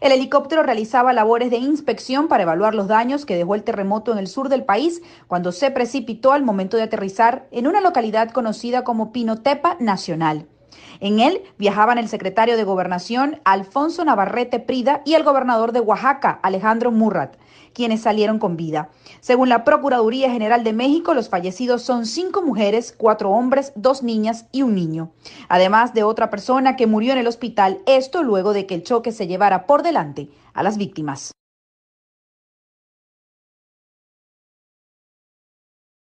El helicóptero realizaba labores de inspección para evaluar los daños que dejó el terremoto en el sur del país cuando se precipitó al momento de aterrizar en una localidad conocida como Pinotepa Nacional. En él viajaban el secretario de Gobernación, Alfonso Navarrete Prida, y el gobernador de Oaxaca, Alejandro Murrat, quienes salieron con vida. Según la Procuraduría General de México, los fallecidos son cinco mujeres, cuatro hombres, dos niñas y un niño, además de otra persona que murió en el hospital, esto luego de que el choque se llevara por delante a las víctimas.